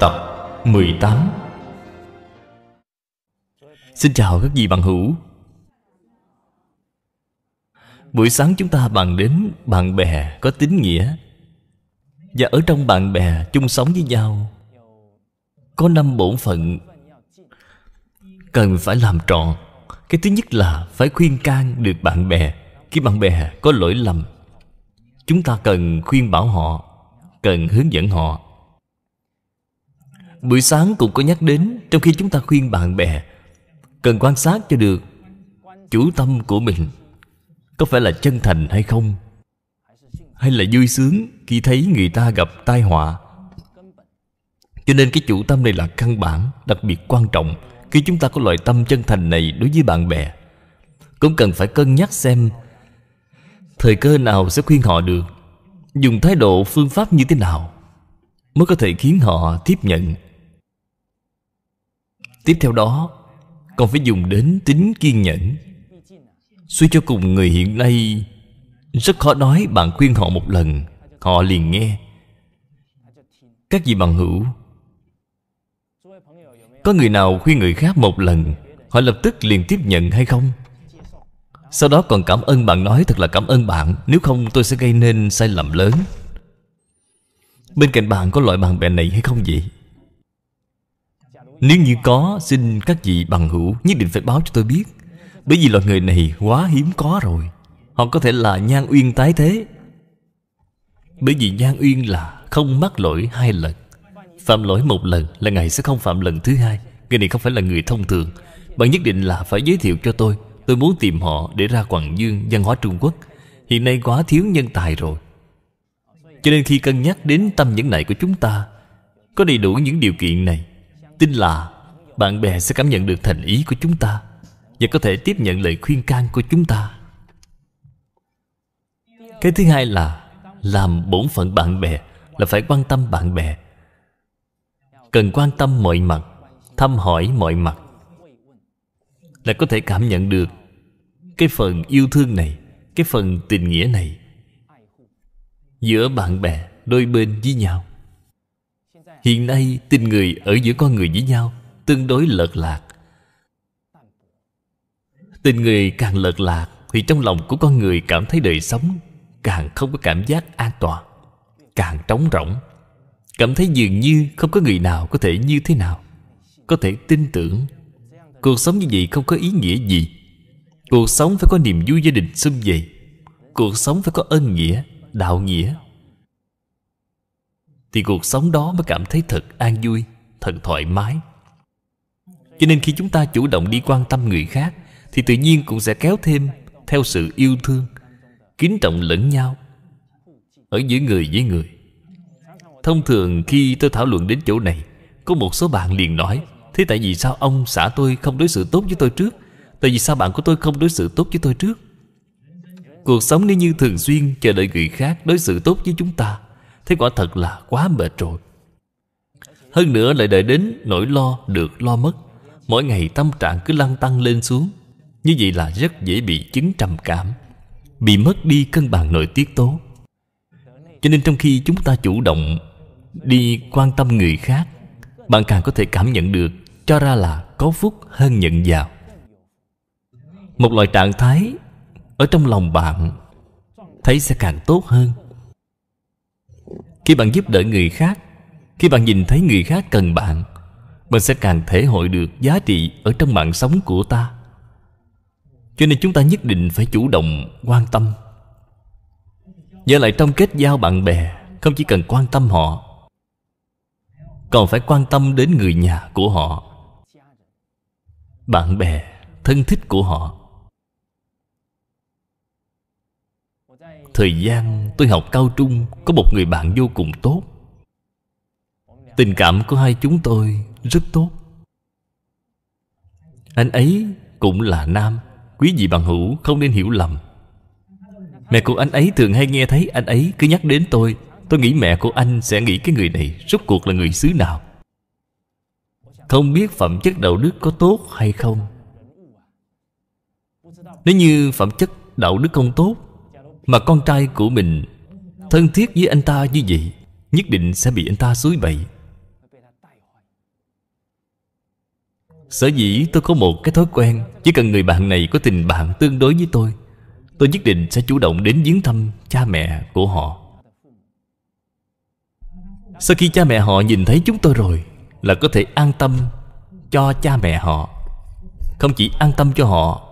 Tập 18 Xin chào các vị bạn hữu Buổi sáng chúng ta bàn đến bạn bè có tín nghĩa Và ở trong bạn bè chung sống với nhau Có năm bổn phận Cần phải làm trọn Cái thứ nhất là phải khuyên can được bạn bè Khi bạn bè có lỗi lầm Chúng ta cần khuyên bảo họ Cần hướng dẫn họ Buổi sáng cũng có nhắc đến Trong khi chúng ta khuyên bạn bè Cần quan sát cho được Chủ tâm của mình Có phải là chân thành hay không Hay là vui sướng Khi thấy người ta gặp tai họa Cho nên cái chủ tâm này là căn bản Đặc biệt quan trọng Khi chúng ta có loại tâm chân thành này Đối với bạn bè Cũng cần phải cân nhắc xem Thời cơ nào sẽ khuyên họ được Dùng thái độ phương pháp như thế nào Mới có thể khiến họ tiếp nhận Tiếp theo đó Còn phải dùng đến tính kiên nhẫn Suy cho cùng người hiện nay Rất khó nói bạn khuyên họ một lần Họ liền nghe Các vị bằng hữu Có người nào khuyên người khác một lần Họ lập tức liền tiếp nhận hay không Sau đó còn cảm ơn bạn nói Thật là cảm ơn bạn Nếu không tôi sẽ gây nên sai lầm lớn Bên cạnh bạn có loại bạn bè này hay không vậy nếu như có Xin các vị bằng hữu Nhất định phải báo cho tôi biết Bởi vì loại người này quá hiếm có rồi Họ có thể là nhan uyên tái thế Bởi vì nhan uyên là Không mắc lỗi hai lần Phạm lỗi một lần là Ngài sẽ không phạm lần thứ hai Người này không phải là người thông thường Bạn nhất định là phải giới thiệu cho tôi Tôi muốn tìm họ để ra Quảng Dương văn hóa Trung Quốc Hiện nay quá thiếu nhân tài rồi Cho nên khi cân nhắc đến tâm nhẫn này của chúng ta Có đầy đủ những điều kiện này Tin là bạn bè sẽ cảm nhận được thành ý của chúng ta Và có thể tiếp nhận lời khuyên can của chúng ta Cái thứ hai là Làm bổn phận bạn bè Là phải quan tâm bạn bè Cần quan tâm mọi mặt Thăm hỏi mọi mặt Là có thể cảm nhận được Cái phần yêu thương này Cái phần tình nghĩa này Giữa bạn bè đôi bên với nhau Hiện nay tình người ở giữa con người với nhau Tương đối lợt lạc Tình người càng lợt lạc Thì trong lòng của con người cảm thấy đời sống Càng không có cảm giác an toàn Càng trống rỗng Cảm thấy dường như không có người nào có thể như thế nào Có thể tin tưởng Cuộc sống như vậy không có ý nghĩa gì Cuộc sống phải có niềm vui gia đình xung vầy Cuộc sống phải có ân nghĩa, đạo nghĩa thì cuộc sống đó mới cảm thấy thật an vui thật thoải mái cho nên khi chúng ta chủ động đi quan tâm người khác thì tự nhiên cũng sẽ kéo thêm theo sự yêu thương kính trọng lẫn nhau ở giữa người với người thông thường khi tôi thảo luận đến chỗ này có một số bạn liền nói thế tại vì sao ông xã tôi không đối xử tốt với tôi trước tại vì sao bạn của tôi không đối xử tốt với tôi trước cuộc sống nếu như thường xuyên chờ đợi người khác đối xử tốt với chúng ta Thế quả thật là quá mệt rồi Hơn nữa lại đợi đến nỗi lo được lo mất Mỗi ngày tâm trạng cứ lăn tăng lên xuống Như vậy là rất dễ bị chứng trầm cảm Bị mất đi cân bằng nội tiết tố Cho nên trong khi chúng ta chủ động Đi quan tâm người khác Bạn càng có thể cảm nhận được Cho ra là có phúc hơn nhận vào Một loại trạng thái Ở trong lòng bạn Thấy sẽ càng tốt hơn khi bạn giúp đỡ người khác khi bạn nhìn thấy người khác cần bạn mình sẽ càng thể hội được giá trị ở trong mạng sống của ta cho nên chúng ta nhất định phải chủ động quan tâm Và lại trong kết giao bạn bè Không chỉ cần quan tâm họ Còn phải quan tâm đến người nhà của họ Bạn bè, thân thích của họ Thời gian tôi học cao trung Có một người bạn vô cùng tốt Tình cảm của hai chúng tôi rất tốt Anh ấy cũng là nam Quý vị bằng hữu không nên hiểu lầm Mẹ của anh ấy thường hay nghe thấy anh ấy cứ nhắc đến tôi Tôi nghĩ mẹ của anh sẽ nghĩ cái người này Rốt cuộc là người xứ nào Không biết phẩm chất đạo đức có tốt hay không Nếu như phẩm chất đạo đức không tốt mà con trai của mình Thân thiết với anh ta như vậy Nhất định sẽ bị anh ta suối bậy Sở dĩ tôi có một cái thói quen Chỉ cần người bạn này có tình bạn tương đối với tôi Tôi nhất định sẽ chủ động đến viếng thăm cha mẹ của họ Sau khi cha mẹ họ nhìn thấy chúng tôi rồi Là có thể an tâm cho cha mẹ họ Không chỉ an tâm cho họ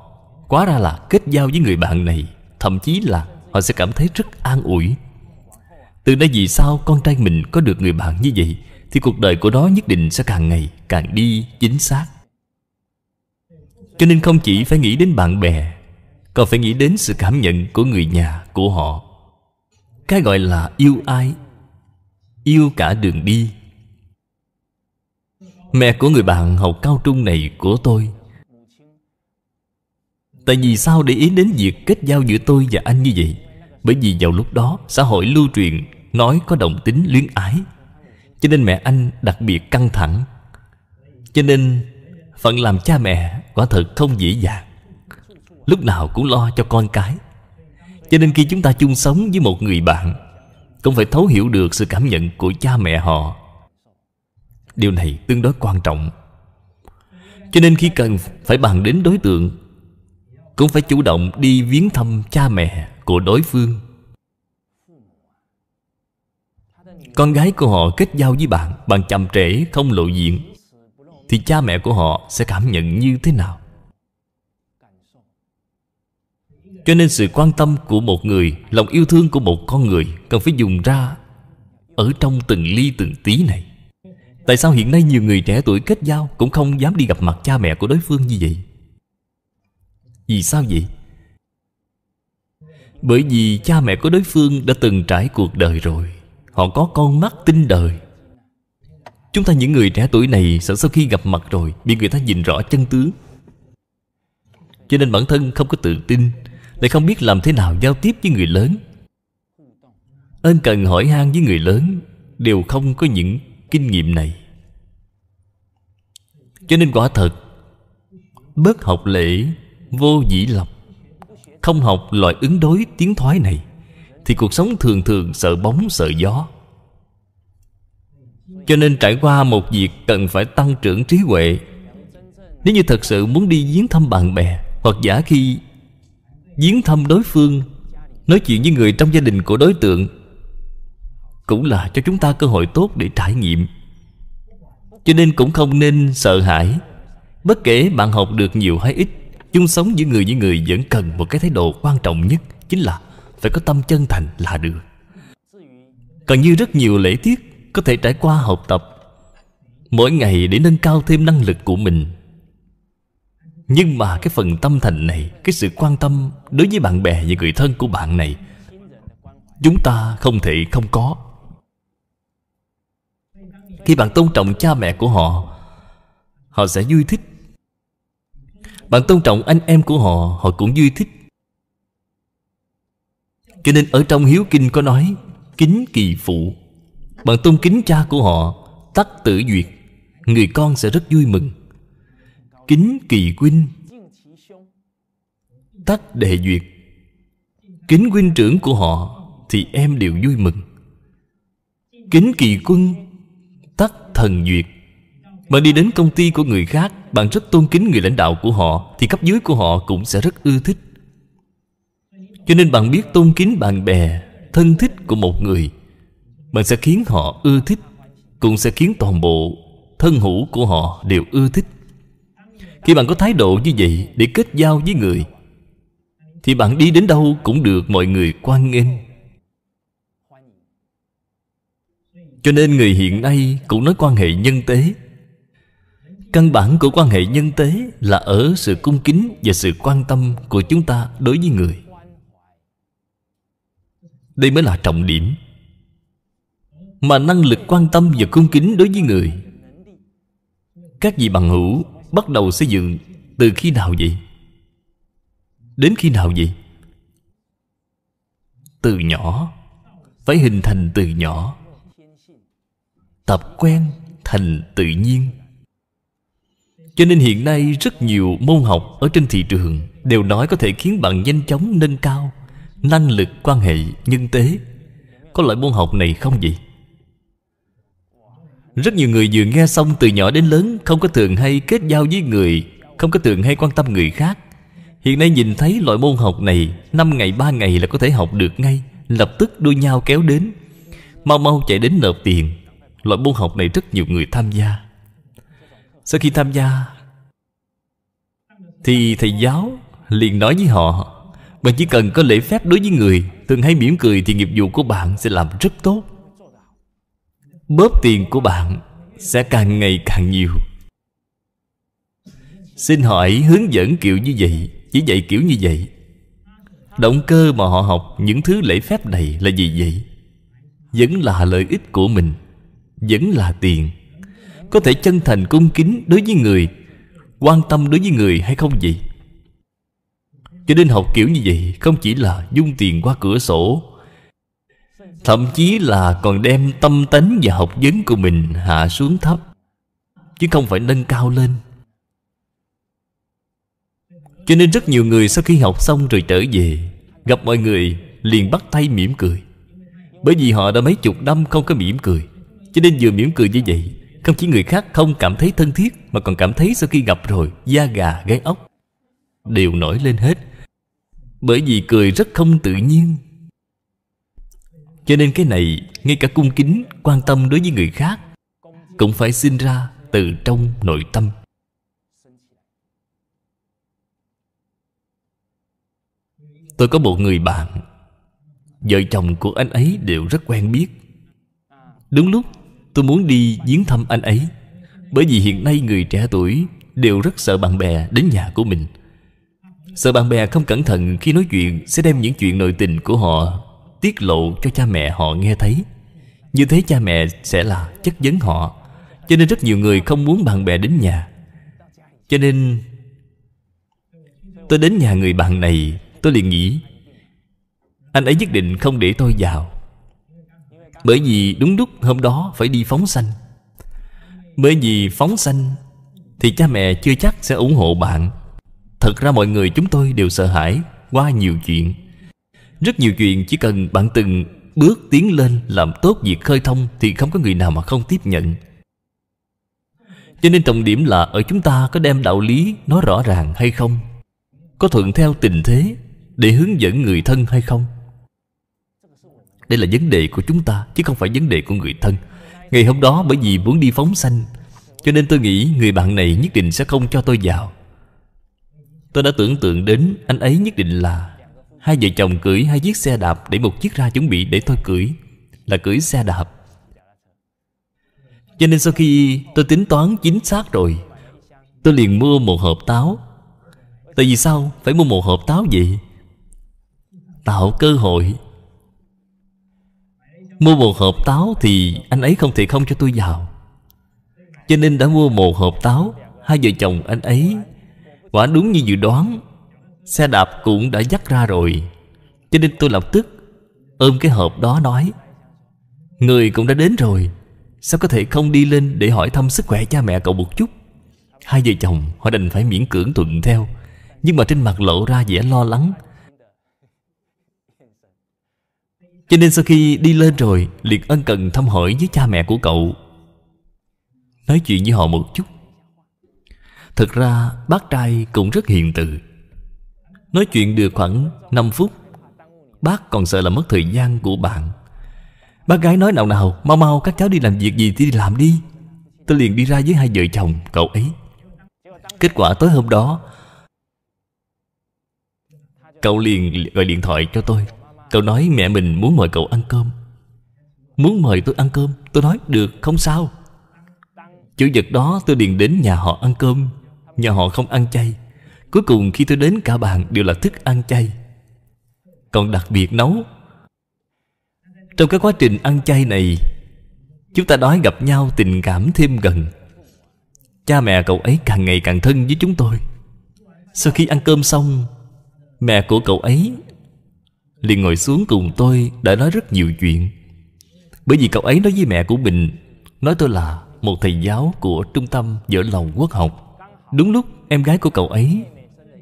Quá ra là kết giao với người bạn này Thậm chí là họ sẽ cảm thấy rất an ủi từ nay vì sao con trai mình có được người bạn như vậy thì cuộc đời của nó nhất định sẽ càng ngày càng đi chính xác cho nên không chỉ phải nghĩ đến bạn bè còn phải nghĩ đến sự cảm nhận của người nhà của họ cái gọi là yêu ai yêu cả đường đi mẹ của người bạn học cao trung này của tôi tại vì sao để ý đến việc kết giao giữa tôi và anh như vậy bởi vì vào lúc đó xã hội lưu truyền Nói có động tính luyến ái Cho nên mẹ anh đặc biệt căng thẳng Cho nên phận làm cha mẹ Quả thật không dễ dàng Lúc nào cũng lo cho con cái Cho nên khi chúng ta chung sống với một người bạn Cũng phải thấu hiểu được sự cảm nhận của cha mẹ họ Điều này tương đối quan trọng Cho nên khi cần phải bàn đến đối tượng cũng phải chủ động đi viếng thăm cha mẹ của đối phương con gái của họ kết giao với bạn bạn chậm trễ không lộ diện thì cha mẹ của họ sẽ cảm nhận như thế nào cho nên sự quan tâm của một người lòng yêu thương của một con người cần phải dùng ra ở trong từng ly từng tí này tại sao hiện nay nhiều người trẻ tuổi kết giao cũng không dám đi gặp mặt cha mẹ của đối phương như vậy vì sao vậy? Bởi vì cha mẹ của đối phương đã từng trải cuộc đời rồi Họ có con mắt tin đời Chúng ta những người trẻ tuổi này sợ sau khi gặp mặt rồi Bị người ta nhìn rõ chân tướng Cho nên bản thân không có tự tin Lại không biết làm thế nào giao tiếp với người lớn Ân cần hỏi han với người lớn Đều không có những kinh nghiệm này Cho nên quả thật Bớt học lễ vô dĩ lập Không học loại ứng đối tiến thoái này Thì cuộc sống thường thường sợ bóng sợ gió Cho nên trải qua một việc cần phải tăng trưởng trí huệ Nếu như thật sự muốn đi viếng thăm bạn bè Hoặc giả khi viếng thăm đối phương Nói chuyện với người trong gia đình của đối tượng Cũng là cho chúng ta cơ hội tốt để trải nghiệm Cho nên cũng không nên sợ hãi Bất kể bạn học được nhiều hay ít chung sống giữa người với người vẫn cần một cái thái độ quan trọng nhất chính là phải có tâm chân thành là được còn như rất nhiều lễ tiết có thể trải qua học tập mỗi ngày để nâng cao thêm năng lực của mình nhưng mà cái phần tâm thành này cái sự quan tâm đối với bạn bè và người thân của bạn này chúng ta không thể không có khi bạn tôn trọng cha mẹ của họ họ sẽ vui thích bạn tôn trọng anh em của họ Họ cũng vui thích Cho nên ở trong Hiếu Kinh có nói Kính kỳ phụ Bạn tôn kính cha của họ Tắc tử duyệt Người con sẽ rất vui mừng Kính kỳ huynh Tắc đệ duyệt Kính huynh trưởng của họ Thì em đều vui mừng Kính kỳ quân Tắc thần duyệt bạn đi đến công ty của người khác Bạn rất tôn kính người lãnh đạo của họ Thì cấp dưới của họ cũng sẽ rất ưa thích Cho nên bạn biết tôn kính bạn bè Thân thích của một người Bạn sẽ khiến họ ưa thích Cũng sẽ khiến toàn bộ Thân hữu của họ đều ưa thích Khi bạn có thái độ như vậy Để kết giao với người Thì bạn đi đến đâu cũng được mọi người quan nghênh Cho nên người hiện nay Cũng nói quan hệ nhân tế căn bản của quan hệ nhân tế là ở sự cung kính và sự quan tâm của chúng ta đối với người đây mới là trọng điểm mà năng lực quan tâm và cung kính đối với người các vị bằng hữu bắt đầu xây dựng từ khi nào vậy đến khi nào vậy từ nhỏ phải hình thành từ nhỏ tập quen thành tự nhiên cho nên hiện nay rất nhiều môn học ở trên thị trường Đều nói có thể khiến bạn nhanh chóng nâng cao Năng lực quan hệ nhân tế Có loại môn học này không vậy? Rất nhiều người vừa nghe xong từ nhỏ đến lớn Không có thường hay kết giao với người Không có thường hay quan tâm người khác Hiện nay nhìn thấy loại môn học này 5 ngày 3 ngày là có thể học được ngay Lập tức đua nhau kéo đến Mau mau chạy đến nộp tiền Loại môn học này rất nhiều người tham gia sau khi tham gia thì thầy giáo liền nói với họ bạn chỉ cần có lễ phép đối với người thường hay mỉm cười thì nghiệp vụ của bạn sẽ làm rất tốt bớt tiền của bạn sẽ càng ngày càng nhiều xin hỏi hướng dẫn kiểu như vậy chỉ dạy kiểu như vậy động cơ mà họ học những thứ lễ phép này là gì vậy vẫn là lợi ích của mình vẫn là tiền có thể chân thành cung kính đối với người quan tâm đối với người hay không vậy cho nên học kiểu như vậy không chỉ là dung tiền qua cửa sổ thậm chí là còn đem tâm tánh và học vấn của mình hạ xuống thấp chứ không phải nâng cao lên cho nên rất nhiều người sau khi học xong rồi trở về gặp mọi người liền bắt tay mỉm cười bởi vì họ đã mấy chục năm không có mỉm cười cho nên vừa mỉm cười như vậy không chỉ người khác không cảm thấy thân thiết Mà còn cảm thấy sau khi gặp rồi Da gà gáy ốc Đều nổi lên hết Bởi vì cười rất không tự nhiên Cho nên cái này Ngay cả cung kính Quan tâm đối với người khác Cũng phải sinh ra từ trong nội tâm Tôi có một người bạn Vợ chồng của anh ấy đều rất quen biết Đúng lúc tôi muốn đi viếng thăm anh ấy bởi vì hiện nay người trẻ tuổi đều rất sợ bạn bè đến nhà của mình sợ bạn bè không cẩn thận khi nói chuyện sẽ đem những chuyện nội tình của họ tiết lộ cho cha mẹ họ nghe thấy như thế cha mẹ sẽ là chất vấn họ cho nên rất nhiều người không muốn bạn bè đến nhà cho nên tôi đến nhà người bạn này tôi liền nghĩ anh ấy nhất định không để tôi vào bởi vì đúng lúc hôm đó phải đi phóng sanh Bởi vì phóng sanh Thì cha mẹ chưa chắc sẽ ủng hộ bạn Thật ra mọi người chúng tôi đều sợ hãi Qua nhiều chuyện Rất nhiều chuyện chỉ cần bạn từng bước tiến lên Làm tốt việc khơi thông Thì không có người nào mà không tiếp nhận Cho nên trọng điểm là Ở chúng ta có đem đạo lý Nói rõ ràng hay không Có thuận theo tình thế Để hướng dẫn người thân hay không đây là vấn đề của chúng ta Chứ không phải vấn đề của người thân Ngày hôm đó bởi vì muốn đi phóng sanh Cho nên tôi nghĩ người bạn này nhất định sẽ không cho tôi vào Tôi đã tưởng tượng đến Anh ấy nhất định là Hai vợ chồng cưỡi hai chiếc xe đạp Để một chiếc ra chuẩn bị để tôi cưỡi Là cưỡi xe đạp Cho nên sau khi tôi tính toán chính xác rồi Tôi liền mua một hộp táo Tại vì sao phải mua một hộp táo vậy Tạo cơ hội Mua một hộp táo thì anh ấy không thể không cho tôi vào Cho nên đã mua một hộp táo Hai vợ chồng anh ấy Quả đúng như dự đoán Xe đạp cũng đã dắt ra rồi Cho nên tôi lập tức Ôm cái hộp đó nói Người cũng đã đến rồi Sao có thể không đi lên để hỏi thăm sức khỏe cha mẹ cậu một chút Hai vợ chồng họ đành phải miễn cưỡng thuận theo Nhưng mà trên mặt lộ ra vẻ lo lắng Cho nên sau khi đi lên rồi liền ân cần thăm hỏi với cha mẹ của cậu Nói chuyện với họ một chút Thật ra bác trai cũng rất hiền từ Nói chuyện được khoảng 5 phút Bác còn sợ là mất thời gian của bạn Bác gái nói nào nào Mau mau các cháu đi làm việc gì thì đi làm đi Tôi liền đi ra với hai vợ chồng cậu ấy Kết quả tối hôm đó Cậu liền gọi điện thoại cho tôi Cậu nói mẹ mình muốn mời cậu ăn cơm Muốn mời tôi ăn cơm Tôi nói được không sao Chủ nhật đó tôi điền đến nhà họ ăn cơm Nhà họ không ăn chay Cuối cùng khi tôi đến cả bàn đều là thức ăn chay Còn đặc biệt nấu Trong cái quá trình ăn chay này Chúng ta đói gặp nhau tình cảm thêm gần Cha mẹ cậu ấy càng ngày càng thân với chúng tôi Sau khi ăn cơm xong Mẹ của cậu ấy liền ngồi xuống cùng tôi đã nói rất nhiều chuyện bởi vì cậu ấy nói với mẹ của mình nói tôi là một thầy giáo của trung tâm vỡ lòng quốc học đúng lúc em gái của cậu ấy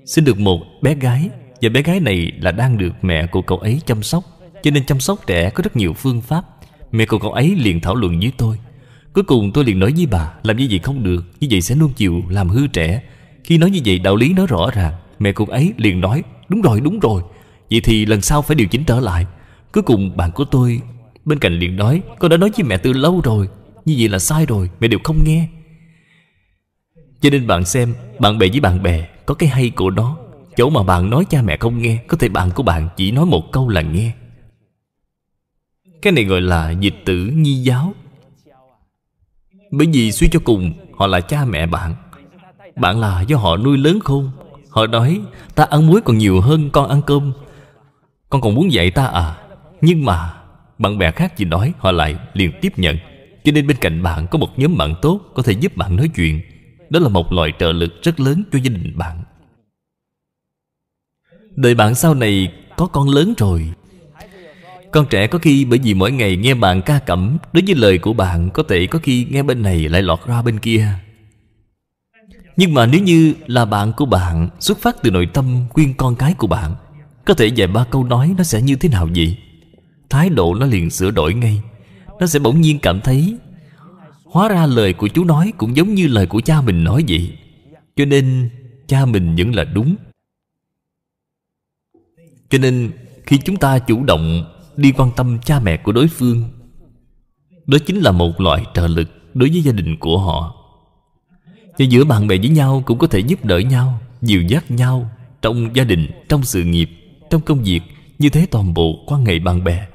xin được một bé gái và bé gái này là đang được mẹ của cậu ấy chăm sóc cho nên chăm sóc trẻ có rất nhiều phương pháp mẹ của cậu ấy liền thảo luận với tôi cuối cùng tôi liền nói với bà làm như vậy không được như vậy sẽ nuông chiều làm hư trẻ khi nói như vậy đạo lý nói rõ ràng mẹ cô ấy liền nói đúng rồi đúng rồi Vậy thì lần sau phải điều chỉnh trở lại Cuối cùng bạn của tôi Bên cạnh liền nói Con đã nói với mẹ từ lâu rồi Như vậy là sai rồi Mẹ đều không nghe Cho nên bạn xem Bạn bè với bạn bè Có cái hay của nó Chỗ mà bạn nói cha mẹ không nghe Có thể bạn của bạn chỉ nói một câu là nghe Cái này gọi là dịch tử nhi giáo Bởi vì suy cho cùng Họ là cha mẹ bạn Bạn là do họ nuôi lớn không Họ nói Ta ăn muối còn nhiều hơn con ăn cơm con còn muốn dạy ta à Nhưng mà Bạn bè khác gì nói họ lại liền tiếp nhận Cho nên bên cạnh bạn có một nhóm bạn tốt Có thể giúp bạn nói chuyện Đó là một loại trợ lực rất lớn cho gia đình bạn Đời bạn sau này có con lớn rồi Con trẻ có khi bởi vì mỗi ngày nghe bạn ca cẩm Đối với lời của bạn có thể có khi nghe bên này lại lọt ra bên kia Nhưng mà nếu như là bạn của bạn Xuất phát từ nội tâm khuyên con cái của bạn có thể vài ba câu nói nó sẽ như thế nào vậy Thái độ nó liền sửa đổi ngay Nó sẽ bỗng nhiên cảm thấy Hóa ra lời của chú nói Cũng giống như lời của cha mình nói vậy Cho nên cha mình vẫn là đúng Cho nên khi chúng ta chủ động Đi quan tâm cha mẹ của đối phương Đó chính là một loại trợ lực Đối với gia đình của họ Và giữa bạn bè với nhau Cũng có thể giúp đỡ nhau Dìu dắt nhau Trong gia đình, trong sự nghiệp trong công việc như thế toàn bộ quan hệ bạn bè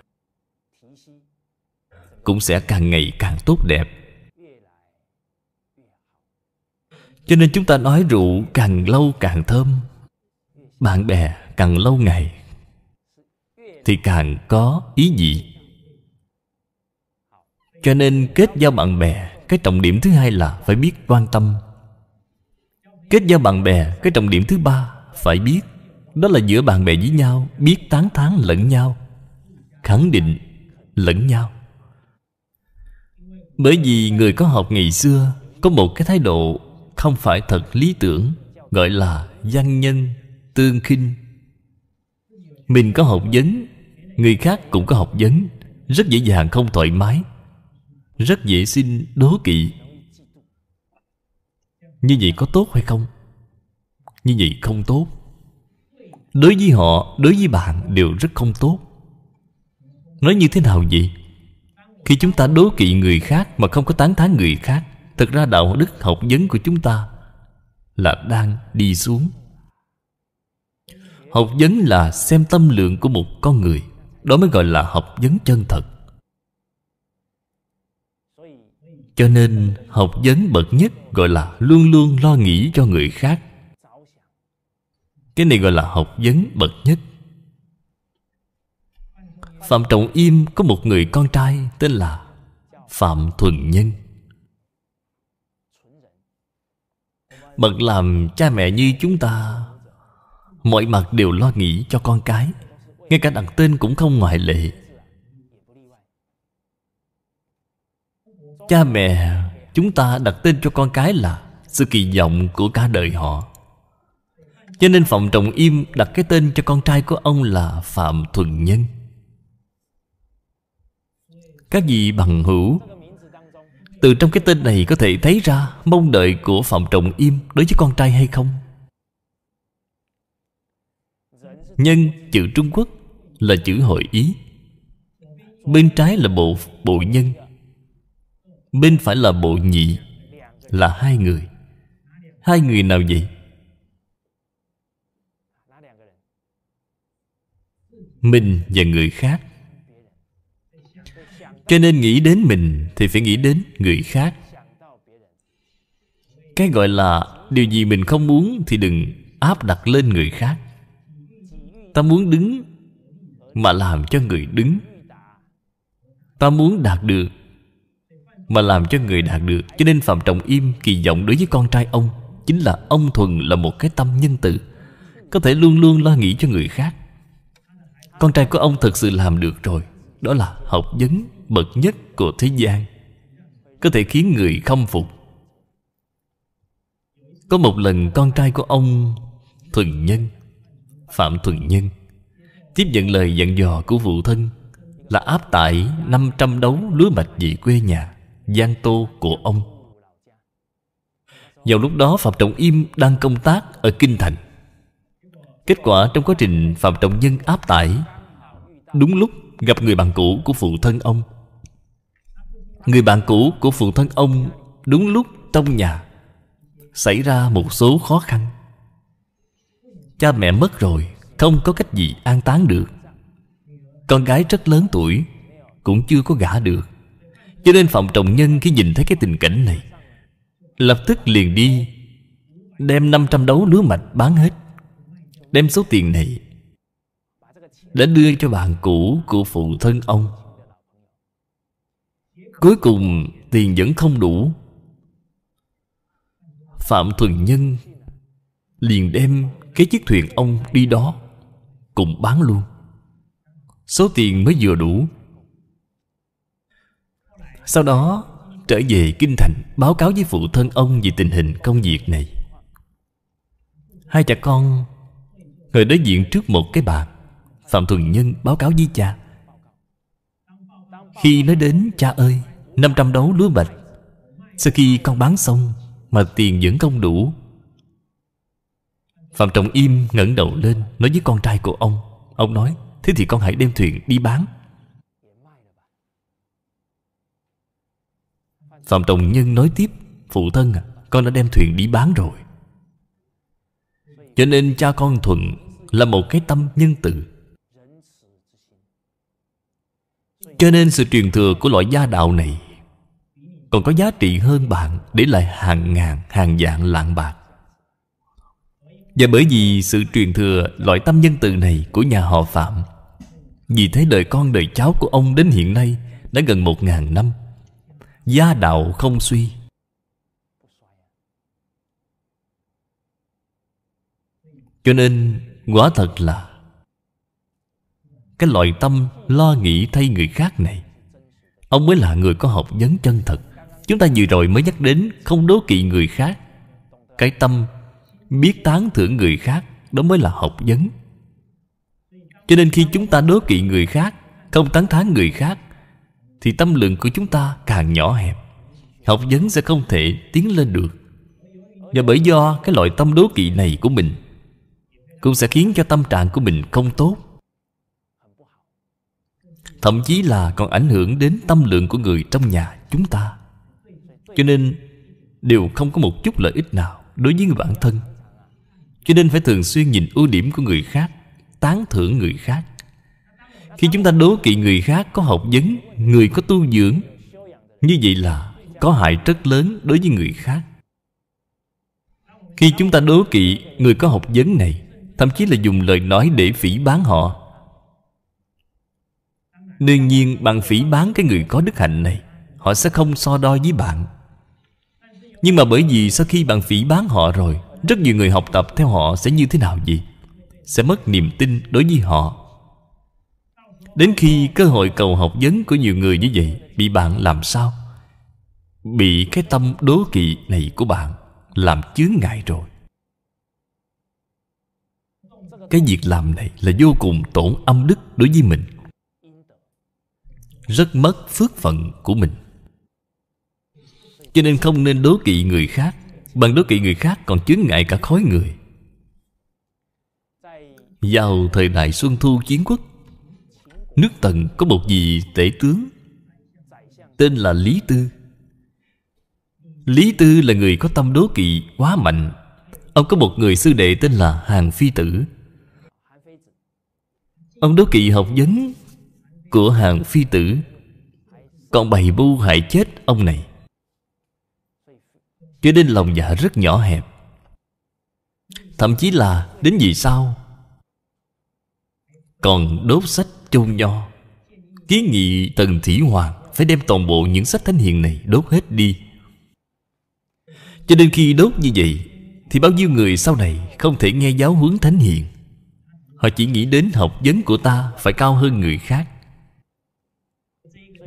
cũng sẽ càng ngày càng tốt đẹp cho nên chúng ta nói rượu càng lâu càng thơm bạn bè càng lâu ngày thì càng có ý gì cho nên kết giao bạn bè cái trọng điểm thứ hai là phải biết quan tâm kết giao bạn bè cái trọng điểm thứ ba phải biết đó là giữa bạn bè với nhau Biết tán thán lẫn nhau Khẳng định lẫn nhau Bởi vì người có học ngày xưa Có một cái thái độ Không phải thật lý tưởng Gọi là văn nhân tương khinh Mình có học vấn Người khác cũng có học vấn Rất dễ dàng không thoải mái Rất dễ sinh đố kỵ Như vậy có tốt hay không? Như vậy không tốt đối với họ đối với bạn đều rất không tốt nói như thế nào vậy khi chúng ta đố kỵ người khác mà không có tán thán người khác thật ra đạo đức học vấn của chúng ta là đang đi xuống học vấn là xem tâm lượng của một con người đó mới gọi là học vấn chân thật cho nên học vấn bậc nhất gọi là luôn luôn lo nghĩ cho người khác cái này gọi là học vấn bậc nhất phạm trọng im có một người con trai tên là phạm thuần nhân bậc làm cha mẹ như chúng ta mọi mặt đều lo nghĩ cho con cái ngay cả đặt tên cũng không ngoại lệ cha mẹ chúng ta đặt tên cho con cái là sự kỳ vọng của cả đời họ cho nên Phạm Trọng Im đặt cái tên cho con trai của ông là Phạm Thuần Nhân Các vị bằng hữu Từ trong cái tên này có thể thấy ra Mong đợi của Phạm Trọng Im đối với con trai hay không Nhân chữ Trung Quốc là chữ hội ý Bên trái là bộ bộ nhân Bên phải là bộ nhị Là hai người Hai người nào vậy? mình và người khác cho nên nghĩ đến mình thì phải nghĩ đến người khác cái gọi là điều gì mình không muốn thì đừng áp đặt lên người khác ta muốn đứng mà làm cho người đứng ta muốn đạt được mà làm cho người đạt được cho nên phạm trọng im kỳ vọng đối với con trai ông chính là ông thuần là một cái tâm nhân từ có thể luôn luôn lo nghĩ cho người khác con trai của ông thật sự làm được rồi Đó là học vấn bậc nhất của thế gian Có thể khiến người khâm phục Có một lần con trai của ông Thuần Nhân Phạm Thuần Nhân Tiếp nhận lời dặn dò của phụ thân Là áp tải 500 đấu lúa mạch về quê nhà Giang tô của ông vào lúc đó Phạm Trọng Im đang công tác ở Kinh Thành Kết quả trong quá trình Phạm Trọng Nhân áp tải Đúng lúc gặp người bạn cũ của phụ thân ông Người bạn cũ của phụ thân ông Đúng lúc trong nhà Xảy ra một số khó khăn Cha mẹ mất rồi Không có cách gì an táng được Con gái rất lớn tuổi Cũng chưa có gả được Cho nên Phạm Trọng Nhân khi nhìn thấy cái tình cảnh này Lập tức liền đi Đem 500 đấu lúa mạch bán hết đem số tiền này đã đưa cho bạn cũ của phụ thân ông cuối cùng tiền vẫn không đủ phạm thuần nhân liền đem cái chiếc thuyền ông đi đó cũng bán luôn số tiền mới vừa đủ sau đó trở về kinh thành báo cáo với phụ thân ông về tình hình công việc này hai cha con Thời đối diện trước một cái bàn Phạm Thuần Nhân báo cáo với cha Khi nói đến cha ơi 500 đấu lúa bạch Sau khi con bán xong Mà tiền vẫn không đủ Phạm Trọng Im ngẩng đầu lên Nói với con trai của ông Ông nói Thế thì con hãy đem thuyền đi bán Phạm Trọng Nhân nói tiếp Phụ thân à Con đã đem thuyền đi bán rồi Cho nên cha con Thuận là một cái tâm nhân từ cho nên sự truyền thừa của loại gia đạo này còn có giá trị hơn bạn để lại hàng ngàn hàng vạn lạng bạc và bởi vì sự truyền thừa loại tâm nhân từ này của nhà họ phạm vì thế đời con đời cháu của ông đến hiện nay đã gần một ngàn năm gia đạo không suy cho nên quả thật là cái loại tâm lo nghĩ thay người khác này ông mới là người có học vấn chân thật chúng ta vừa rồi mới nhắc đến không đố kỵ người khác cái tâm biết tán thưởng người khác đó mới là học vấn cho nên khi chúng ta đố kỵ người khác không tán thán người khác thì tâm lượng của chúng ta càng nhỏ hẹp học vấn sẽ không thể tiến lên được và bởi do cái loại tâm đố kỵ này của mình cũng sẽ khiến cho tâm trạng của mình không tốt thậm chí là còn ảnh hưởng đến tâm lượng của người trong nhà chúng ta cho nên đều không có một chút lợi ích nào đối với người bản thân cho nên phải thường xuyên nhìn ưu điểm của người khác tán thưởng người khác khi chúng ta đố kỵ người khác có học vấn người có tu dưỡng như vậy là có hại rất lớn đối với người khác khi chúng ta đố kỵ người có học vấn này thậm chí là dùng lời nói để phỉ bán họ đương nhiên bằng phỉ bán cái người có đức hạnh này họ sẽ không so đo với bạn nhưng mà bởi vì sau khi bạn phỉ bán họ rồi rất nhiều người học tập theo họ sẽ như thế nào gì? sẽ mất niềm tin đối với họ đến khi cơ hội cầu học vấn của nhiều người như vậy bị bạn làm sao bị cái tâm đố kỵ này của bạn làm chướng ngại rồi cái việc làm này là vô cùng tổn âm đức đối với mình rất mất phước phận của mình cho nên không nên đố kỵ người khác bằng đố kỵ người khác còn chướng ngại cả khói người vào thời đại xuân thu chiến quốc nước tần có một vị tể tướng tên là lý tư lý tư là người có tâm đố kỵ quá mạnh ông có một người sư đệ tên là hàng phi tử Ông đố kỵ học vấn Của hàng phi tử Còn bày bu hại chết ông này Cho nên lòng dạ rất nhỏ hẹp Thậm chí là đến vì sao Còn đốt sách chôn nho Kiến nghị Tần Thủy Hoàng Phải đem toàn bộ những sách thánh hiền này đốt hết đi Cho nên khi đốt như vậy Thì bao nhiêu người sau này không thể nghe giáo hướng thánh hiền Họ chỉ nghĩ đến học vấn của ta Phải cao hơn người khác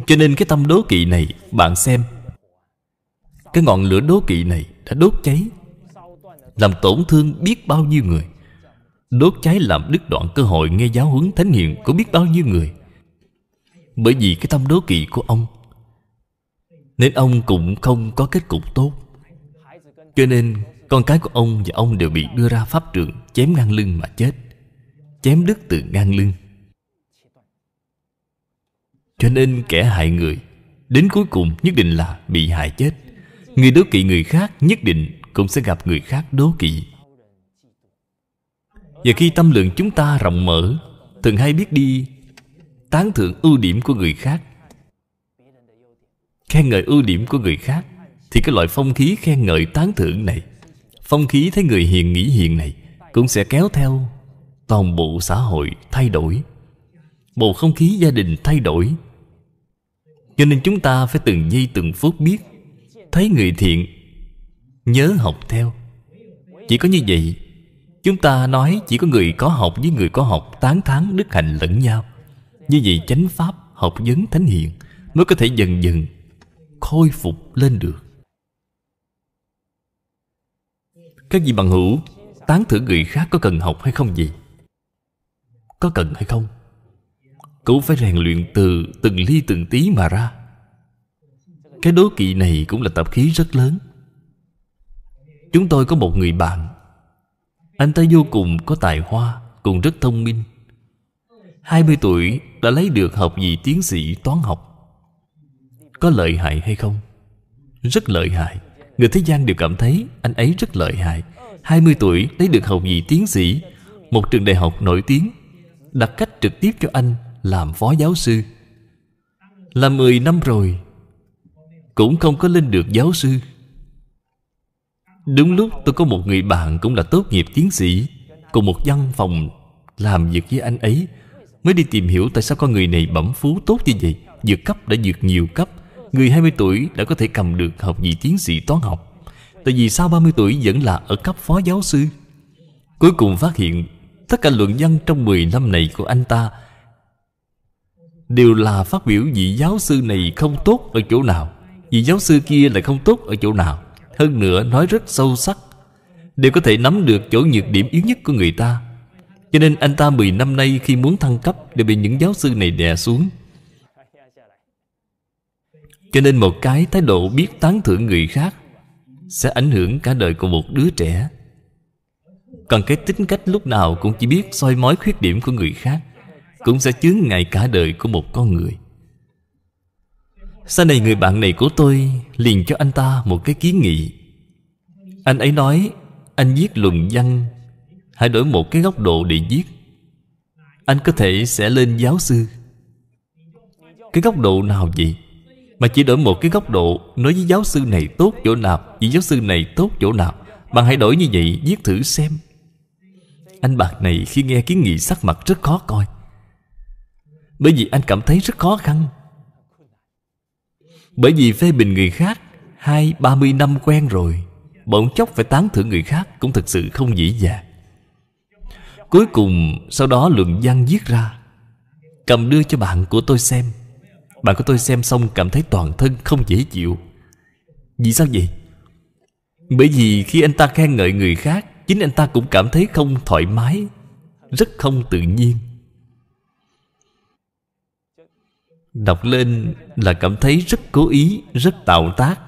Cho nên cái tâm đố kỵ này Bạn xem Cái ngọn lửa đố kỵ này đã đốt cháy Làm tổn thương biết bao nhiêu người Đốt cháy làm đứt đoạn cơ hội Nghe giáo huấn thánh hiền của biết bao nhiêu người Bởi vì cái tâm đố kỵ của ông Nên ông cũng không có kết cục tốt Cho nên con cái của ông và ông đều bị đưa ra pháp trường Chém ngang lưng mà chết chém đứt từ ngang lưng cho nên kẻ hại người đến cuối cùng nhất định là bị hại chết người đố kỵ người khác nhất định cũng sẽ gặp người khác đố kỵ và khi tâm lượng chúng ta rộng mở thường hay biết đi tán thưởng ưu điểm của người khác khen ngợi ưu điểm của người khác thì cái loại phong khí khen ngợi tán thưởng này phong khí thấy người hiền nghĩ hiền này cũng sẽ kéo theo toàn bộ xã hội thay đổi bầu không khí gia đình thay đổi cho nên chúng ta phải từng giây từng phút biết thấy người thiện nhớ học theo chỉ có như vậy chúng ta nói chỉ có người có học với người có học tán thán đức hạnh lẫn nhau như vậy chánh pháp học vấn thánh hiền mới có thể dần dần khôi phục lên được các vị bằng hữu tán thử người khác có cần học hay không gì có cần hay không cũng phải rèn luyện từ từng ly từng tí mà ra cái đố kỵ này cũng là tập khí rất lớn chúng tôi có một người bạn anh ta vô cùng có tài hoa cũng rất thông minh 20 tuổi đã lấy được học vị tiến sĩ toán học có lợi hại hay không rất lợi hại người thế gian đều cảm thấy anh ấy rất lợi hại 20 tuổi lấy được học vị tiến sĩ một trường đại học nổi tiếng đặt cách trực tiếp cho anh làm phó giáo sư là 10 năm rồi cũng không có lên được giáo sư đúng lúc tôi có một người bạn cũng là tốt nghiệp tiến sĩ cùng một văn phòng làm việc với anh ấy mới đi tìm hiểu tại sao con người này bẩm phú tốt như vậy vượt cấp đã vượt nhiều cấp người 20 tuổi đã có thể cầm được học vị tiến sĩ toán học tại vì sau 30 tuổi vẫn là ở cấp phó giáo sư cuối cùng phát hiện Tất cả luận văn trong 10 năm này của anh ta Đều là phát biểu vị giáo sư này không tốt ở chỗ nào Vị giáo sư kia lại không tốt ở chỗ nào Hơn nữa nói rất sâu sắc Đều có thể nắm được chỗ nhược điểm yếu nhất của người ta Cho nên anh ta 10 năm nay khi muốn thăng cấp Đều bị những giáo sư này đè xuống Cho nên một cái thái độ biết tán thưởng người khác Sẽ ảnh hưởng cả đời của một đứa trẻ còn cái tính cách lúc nào cũng chỉ biết soi mói khuyết điểm của người khác Cũng sẽ chướng ngại cả đời của một con người Sau này người bạn này của tôi liền cho anh ta một cái kiến nghị Anh ấy nói anh viết luận văn Hãy đổi một cái góc độ để viết Anh có thể sẽ lên giáo sư Cái góc độ nào vậy? Mà chỉ đổi một cái góc độ Nói với giáo sư này tốt chỗ nào Với giáo sư này tốt chỗ nào Bạn hãy đổi như vậy viết thử xem anh bạn này khi nghe kiến nghị sắc mặt rất khó coi Bởi vì anh cảm thấy rất khó khăn Bởi vì phê bình người khác Hai ba mươi năm quen rồi Bỗng chốc phải tán thưởng người khác Cũng thật sự không dễ dàng Cuối cùng sau đó luận văn viết ra Cầm đưa cho bạn của tôi xem Bạn của tôi xem xong cảm thấy toàn thân không dễ chịu Vì sao vậy? Bởi vì khi anh ta khen ngợi người khác Chính anh ta cũng cảm thấy không thoải mái Rất không tự nhiên Đọc lên là cảm thấy rất cố ý Rất tạo tác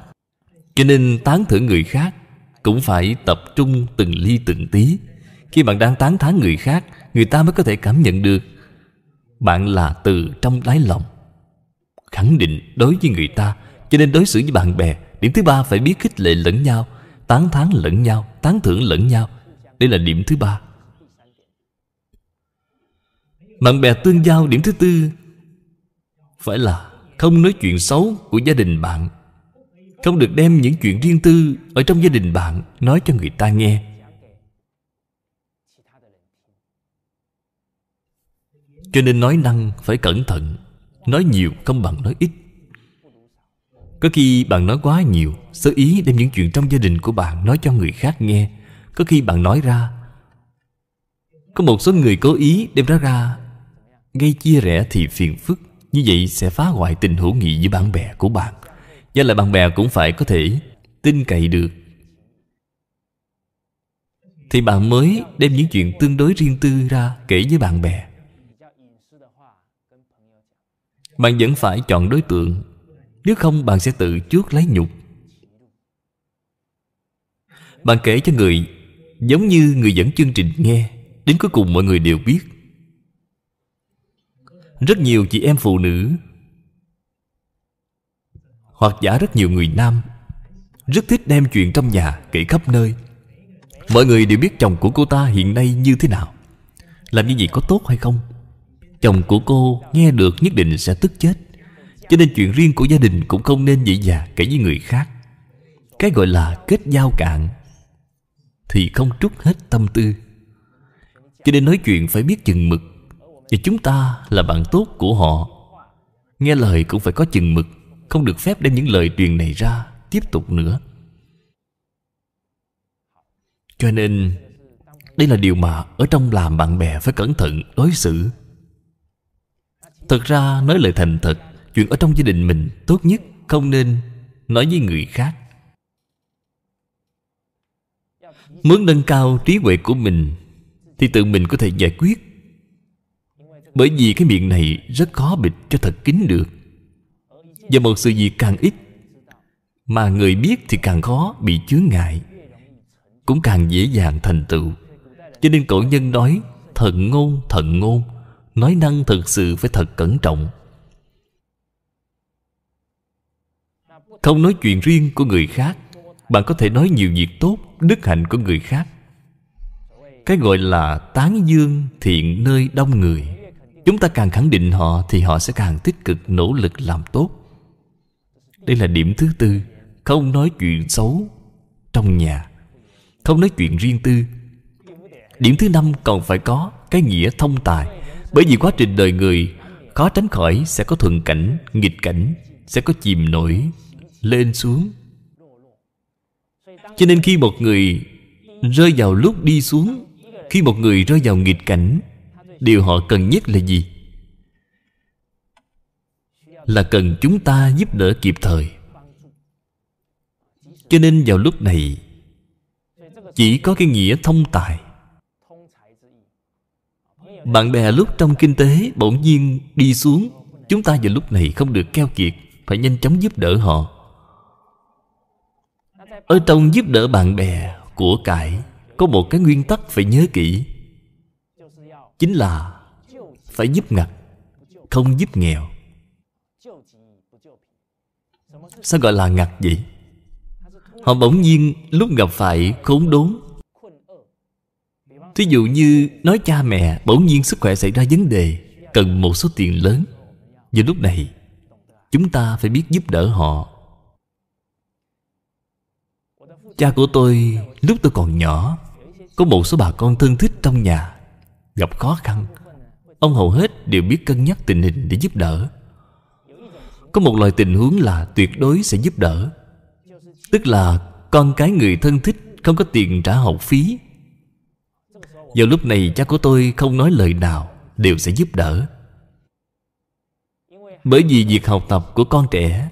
Cho nên tán thưởng người khác Cũng phải tập trung từng ly từng tí Khi bạn đang tán thán người khác Người ta mới có thể cảm nhận được Bạn là từ trong đáy lòng Khẳng định đối với người ta Cho nên đối xử với bạn bè Điểm thứ ba phải biết khích lệ lẫn nhau tán thán lẫn nhau tán thưởng lẫn nhau đây là điểm thứ ba bạn bè tương giao điểm thứ tư phải là không nói chuyện xấu của gia đình bạn không được đem những chuyện riêng tư ở trong gia đình bạn nói cho người ta nghe cho nên nói năng phải cẩn thận nói nhiều không bằng nói ít có khi bạn nói quá nhiều Sơ ý đem những chuyện trong gia đình của bạn Nói cho người khác nghe Có khi bạn nói ra Có một số người cố ý đem nó ra Gây chia rẽ thì phiền phức Như vậy sẽ phá hoại tình hữu nghị giữa bạn bè của bạn Và là bạn bè cũng phải có thể Tin cậy được Thì bạn mới đem những chuyện tương đối riêng tư ra Kể với bạn bè Bạn vẫn phải chọn đối tượng nếu không bạn sẽ tự chuốc lấy nhục Bạn kể cho người Giống như người dẫn chương trình nghe Đến cuối cùng mọi người đều biết Rất nhiều chị em phụ nữ Hoặc giả rất nhiều người nam Rất thích đem chuyện trong nhà kể khắp nơi Mọi người đều biết chồng của cô ta hiện nay như thế nào Làm như vậy có tốt hay không Chồng của cô nghe được nhất định sẽ tức chết cho nên chuyện riêng của gia đình cũng không nên dễ dàng dạ kể với người khác Cái gọi là kết giao cạn Thì không trút hết tâm tư Cho nên nói chuyện phải biết chừng mực Và chúng ta là bạn tốt của họ Nghe lời cũng phải có chừng mực Không được phép đem những lời truyền này ra Tiếp tục nữa Cho nên Đây là điều mà Ở trong làm bạn bè phải cẩn thận đối xử Thật ra nói lời thành thật Chuyện ở trong gia đình mình tốt nhất không nên nói với người khác Muốn nâng cao trí huệ của mình Thì tự mình có thể giải quyết Bởi vì cái miệng này rất khó bịt cho thật kín được Và một sự việc càng ít Mà người biết thì càng khó bị chướng ngại Cũng càng dễ dàng thành tựu Cho nên cổ nhân nói Thận ngôn, thận ngôn Nói năng thật sự phải thật cẩn trọng không nói chuyện riêng của người khác bạn có thể nói nhiều việc tốt đức hạnh của người khác cái gọi là tán dương thiện nơi đông người chúng ta càng khẳng định họ thì họ sẽ càng tích cực nỗ lực làm tốt đây là điểm thứ tư không nói chuyện xấu trong nhà không nói chuyện riêng tư điểm thứ năm còn phải có cái nghĩa thông tài bởi vì quá trình đời người khó tránh khỏi sẽ có thuận cảnh nghịch cảnh sẽ có chìm nổi lên xuống cho nên khi một người rơi vào lúc đi xuống khi một người rơi vào nghịch cảnh điều họ cần nhất là gì là cần chúng ta giúp đỡ kịp thời cho nên vào lúc này chỉ có cái nghĩa thông tài bạn bè lúc trong kinh tế bỗng nhiên đi xuống chúng ta vào lúc này không được keo kiệt phải nhanh chóng giúp đỡ họ ở trong giúp đỡ bạn bè Của cải Có một cái nguyên tắc phải nhớ kỹ Chính là Phải giúp ngặt Không giúp nghèo Sao gọi là ngặt vậy? Họ bỗng nhiên lúc gặp phải khốn đốn Thí dụ như nói cha mẹ bỗng nhiên sức khỏe xảy ra vấn đề Cần một số tiền lớn Và lúc này chúng ta phải biết giúp đỡ họ Cha của tôi lúc tôi còn nhỏ Có một số bà con thân thích trong nhà Gặp khó khăn Ông hầu hết đều biết cân nhắc tình hình để giúp đỡ Có một loại tình huống là tuyệt đối sẽ giúp đỡ Tức là con cái người thân thích không có tiền trả học phí Vào lúc này cha của tôi không nói lời nào Đều sẽ giúp đỡ Bởi vì việc học tập của con trẻ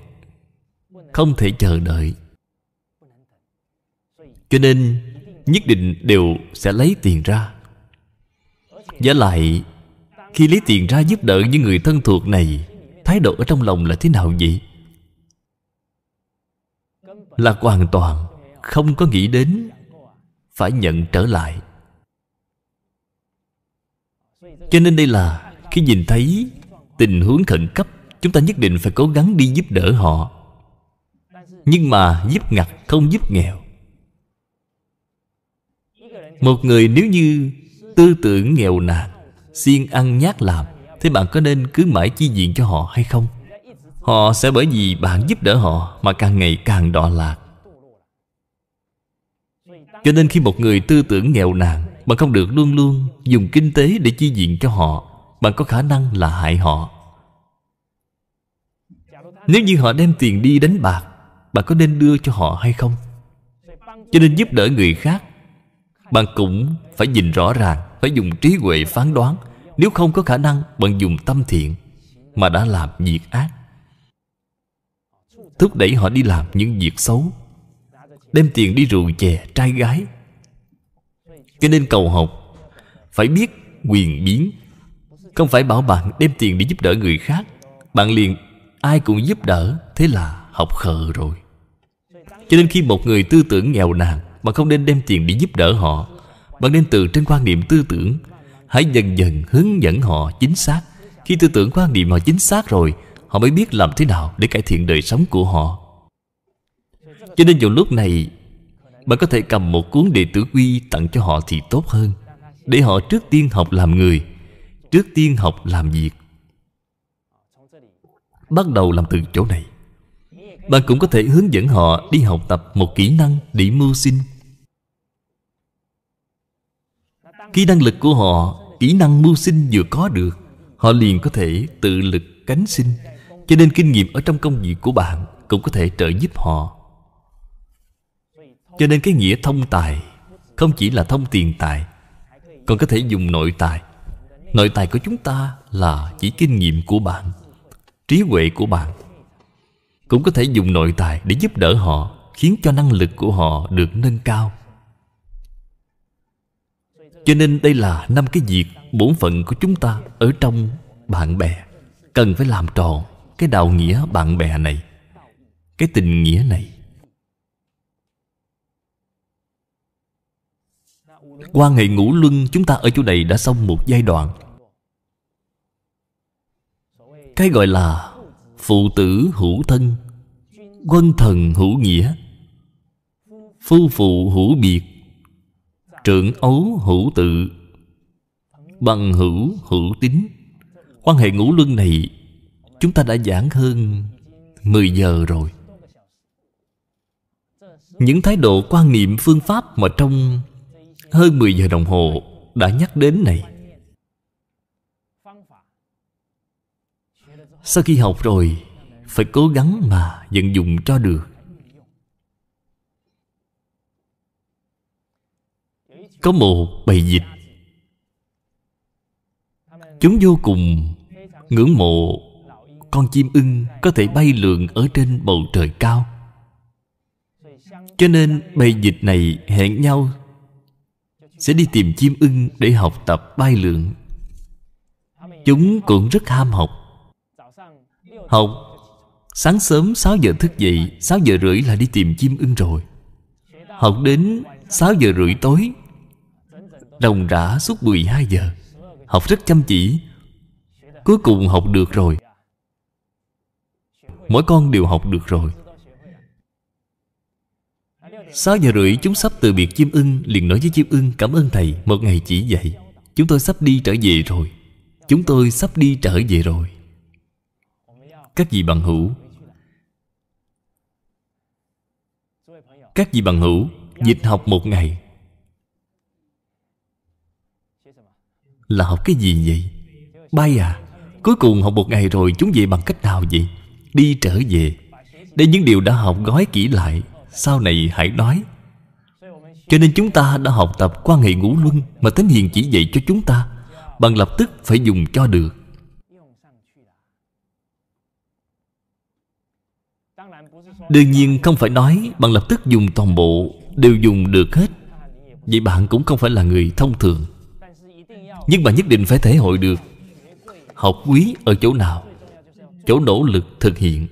Không thể chờ đợi cho nên nhất định đều sẽ lấy tiền ra Giả lại Khi lấy tiền ra giúp đỡ những người thân thuộc này Thái độ ở trong lòng là thế nào vậy? Là hoàn toàn Không có nghĩ đến Phải nhận trở lại Cho nên đây là Khi nhìn thấy tình huống khẩn cấp Chúng ta nhất định phải cố gắng đi giúp đỡ họ Nhưng mà giúp ngặt không giúp nghèo một người nếu như tư tưởng nghèo nàn Siêng ăn nhát làm Thế bạn có nên cứ mãi chi diện cho họ hay không? Họ sẽ bởi vì bạn giúp đỡ họ Mà càng ngày càng đọa lạc Cho nên khi một người tư tưởng nghèo nàn Bạn không được luôn luôn dùng kinh tế để chi diện cho họ Bạn có khả năng là hại họ Nếu như họ đem tiền đi đánh bạc Bạn có nên đưa cho họ hay không? Cho nên giúp đỡ người khác bạn cũng phải nhìn rõ ràng Phải dùng trí huệ phán đoán Nếu không có khả năng Bạn dùng tâm thiện Mà đã làm việc ác Thúc đẩy họ đi làm những việc xấu Đem tiền đi rượu chè Trai gái Cho nên cầu học Phải biết quyền biến Không phải bảo bạn đem tiền để giúp đỡ người khác Bạn liền ai cũng giúp đỡ Thế là học khờ rồi Cho nên khi một người tư tưởng nghèo nàn bạn không nên đem tiền để giúp đỡ họ Bạn nên từ trên quan niệm tư tưởng Hãy dần dần hướng dẫn họ chính xác Khi tư tưởng quan niệm họ chính xác rồi Họ mới biết làm thế nào để cải thiện đời sống của họ Cho nên vào lúc này Bạn có thể cầm một cuốn đệ tử quy tặng cho họ thì tốt hơn Để họ trước tiên học làm người Trước tiên học làm việc Bắt đầu làm từ chỗ này bạn cũng có thể hướng dẫn họ đi học tập một kỹ năng để mưu sinh Khi năng lực của họ Kỹ năng mưu sinh vừa có được Họ liền có thể tự lực cánh sinh Cho nên kinh nghiệm ở trong công việc của bạn Cũng có thể trợ giúp họ Cho nên cái nghĩa thông tài Không chỉ là thông tiền tài Còn có thể dùng nội tài Nội tài của chúng ta là chỉ kinh nghiệm của bạn Trí huệ của bạn cũng có thể dùng nội tài để giúp đỡ họ khiến cho năng lực của họ được nâng cao cho nên đây là năm cái việc bổn phận của chúng ta ở trong bạn bè cần phải làm tròn cái đạo nghĩa bạn bè này cái tình nghĩa này qua ngày ngũ luân chúng ta ở chỗ này đã xong một giai đoạn cái gọi là Phụ tử hữu thân Quân thần hữu nghĩa Phu phụ hữu biệt Trưởng ấu hữu tự Bằng hữu hữu tính Quan hệ ngũ luân này Chúng ta đã giảng hơn 10 giờ rồi Những thái độ quan niệm phương pháp Mà trong hơn 10 giờ đồng hồ Đã nhắc đến này Sau khi học rồi Phải cố gắng mà vận dụng cho được Có một bầy dịch Chúng vô cùng ngưỡng mộ Con chim ưng có thể bay lượn ở trên bầu trời cao Cho nên bầy dịch này hẹn nhau Sẽ đi tìm chim ưng để học tập bay lượn Chúng cũng rất ham học không Sáng sớm 6 giờ thức dậy 6 giờ rưỡi là đi tìm chim ưng rồi Học đến 6 giờ rưỡi tối Đồng rã suốt 12 giờ Học rất chăm chỉ Cuối cùng học được rồi Mỗi con đều học được rồi 6 giờ rưỡi chúng sắp từ biệt chim ưng Liền nói với chim ưng cảm ơn thầy Một ngày chỉ dạy Chúng tôi sắp đi trở về rồi Chúng tôi sắp đi trở về rồi các vị bằng hữu các vị bằng hữu dịch học một ngày là học cái gì vậy bay à cuối cùng học một ngày rồi chúng về bằng cách nào vậy đi trở về để những điều đã học gói kỹ lại sau này hãy nói cho nên chúng ta đã học tập quan hệ ngũ luân mà thánh hiền chỉ dạy cho chúng ta bằng lập tức phải dùng cho được Đương nhiên không phải nói Bạn lập tức dùng toàn bộ Đều dùng được hết Vậy bạn cũng không phải là người thông thường Nhưng bạn nhất định phải thể hội được Học quý ở chỗ nào Chỗ nỗ lực thực hiện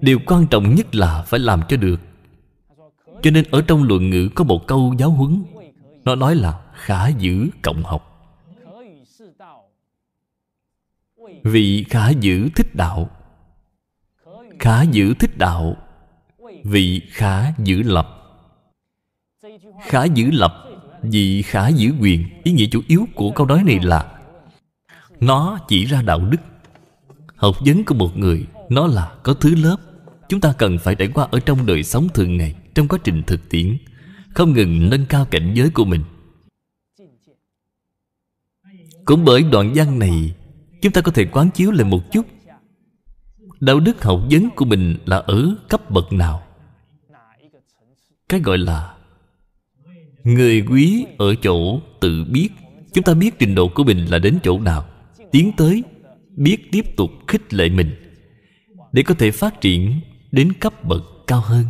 Điều quan trọng nhất là phải làm cho được Cho nên ở trong luận ngữ có một câu giáo huấn Nó nói là khả giữ cộng học Vị khả giữ thích đạo khá giữ thích đạo vị khá giữ lập khá giữ lập vị khá giữ quyền ý nghĩa chủ yếu của câu nói này là nó chỉ ra đạo đức học vấn của một người nó là có thứ lớp chúng ta cần phải trải qua ở trong đời sống thường ngày trong quá trình thực tiễn không ngừng nâng cao cảnh giới của mình cũng bởi đoạn văn này chúng ta có thể quán chiếu lại một chút đạo đức hậu vấn của mình là ở cấp bậc nào cái gọi là người quý ở chỗ tự biết chúng ta biết trình độ của mình là đến chỗ nào tiến tới biết tiếp tục khích lệ mình để có thể phát triển đến cấp bậc cao hơn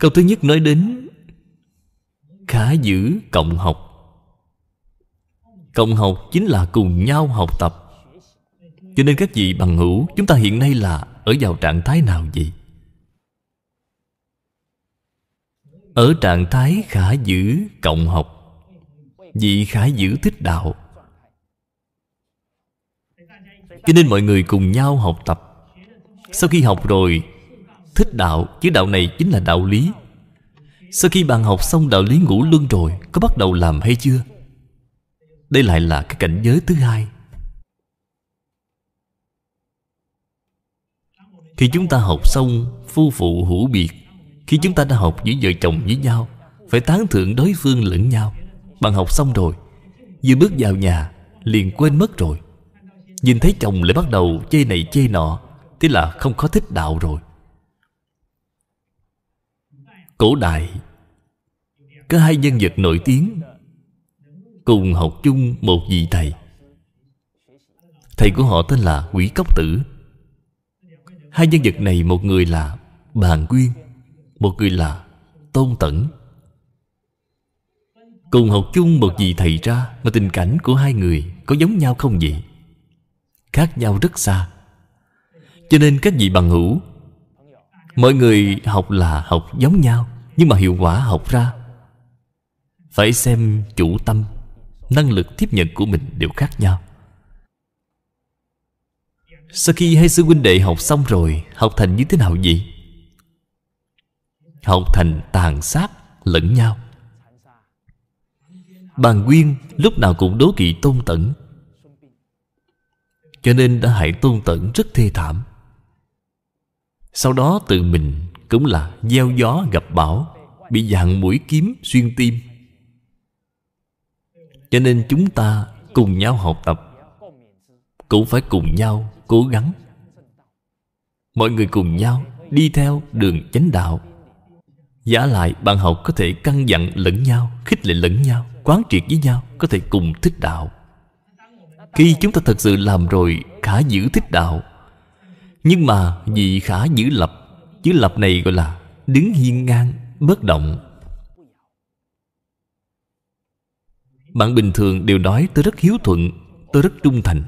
câu thứ nhất nói đến khá giữ cộng học cộng học chính là cùng nhau học tập cho nên các vị bằng hữu Chúng ta hiện nay là ở vào trạng thái nào vậy? Ở trạng thái khả giữ cộng học Vị khả giữ thích đạo Cho nên mọi người cùng nhau học tập Sau khi học rồi Thích đạo Chứ đạo này chính là đạo lý Sau khi bạn học xong đạo lý ngũ luân rồi Có bắt đầu làm hay chưa? Đây lại là cái cảnh giới thứ hai Khi chúng ta học xong Phu phụ hữu biệt Khi chúng ta đã học giữa vợ chồng với nhau Phải tán thưởng đối phương lẫn nhau Bạn học xong rồi Vừa bước vào nhà liền quên mất rồi Nhìn thấy chồng lại bắt đầu chê này chê nọ Thế là không có thích đạo rồi Cổ đại Có hai nhân vật nổi tiếng Cùng học chung một vị thầy Thầy của họ tên là Quỷ Cốc Tử Hai nhân vật này một người là Bàn Quyên Một người là Tôn Tẩn Cùng học chung một vị thầy ra Mà tình cảnh của hai người có giống nhau không vậy? Khác nhau rất xa Cho nên các vị bằng hữu Mọi người học là học giống nhau Nhưng mà hiệu quả học ra Phải xem chủ tâm Năng lực tiếp nhận của mình đều khác nhau sau khi hai sư huynh đệ học xong rồi Học thành như thế nào vậy Học thành tàn sát lẫn nhau Bàn Nguyên lúc nào cũng đố kỵ Tôn Tẩn Cho nên đã hại Tôn Tẩn rất thê thảm Sau đó tự mình cũng là gieo gió gặp bão Bị dạng mũi kiếm xuyên tim Cho nên chúng ta cùng nhau học tập Cũng phải cùng nhau cố gắng mọi người cùng nhau đi theo đường chánh đạo giả lại bạn học có thể căn dặn lẫn nhau khích lệ lẫn nhau quán triệt với nhau có thể cùng thích đạo khi chúng ta thật sự làm rồi khả giữ thích đạo nhưng mà vì khả giữ lập chữ lập này gọi là đứng hiên ngang bất động bạn bình thường đều nói tôi rất hiếu thuận tôi rất trung thành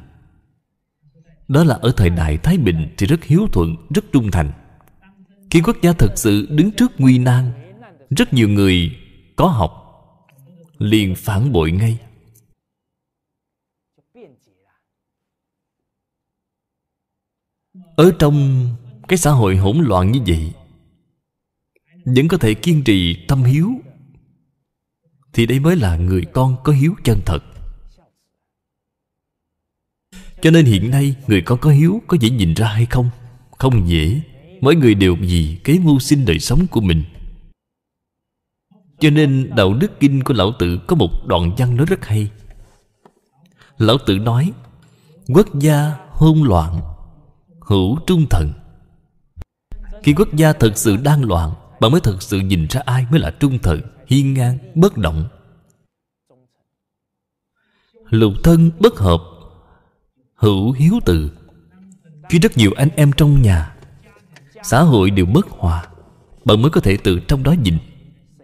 đó là ở thời đại Thái Bình thì rất hiếu thuận, rất trung thành Khi quốc gia thật sự đứng trước nguy nan Rất nhiều người có học liền phản bội ngay Ở trong cái xã hội hỗn loạn như vậy Vẫn có thể kiên trì tâm hiếu Thì đây mới là người con có hiếu chân thật cho nên hiện nay người con có hiếu có dễ nhìn ra hay không? Không dễ Mỗi người đều vì kế mưu sinh đời sống của mình Cho nên Đạo Đức Kinh của Lão Tử có một đoạn văn nói rất hay Lão Tử nói Quốc gia hôn loạn Hữu trung thần Khi quốc gia thật sự đang loạn Bạn mới thật sự nhìn ra ai mới là trung thần Hiên ngang, bất động Lục thân bất hợp hữu hiếu từ khi rất nhiều anh em trong nhà xã hội đều bất hòa bạn mới có thể từ trong đó nhìn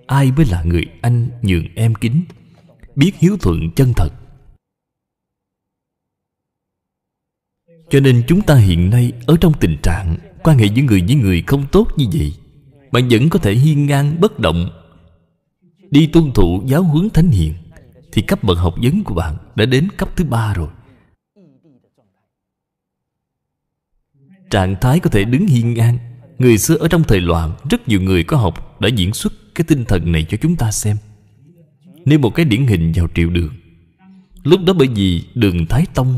ai mới là người anh nhường em kính biết hiếu thuận chân thật cho nên chúng ta hiện nay ở trong tình trạng quan hệ giữa người với người không tốt như vậy bạn vẫn có thể hiên ngang bất động đi tuân thủ giáo huấn thánh hiền thì cấp bậc học vấn của bạn đã đến cấp thứ ba rồi Trạng thái có thể đứng hiên ngang Người xưa ở trong thời loạn Rất nhiều người có học đã diễn xuất Cái tinh thần này cho chúng ta xem Nêu một cái điển hình vào triều đường Lúc đó bởi vì đường Thái Tông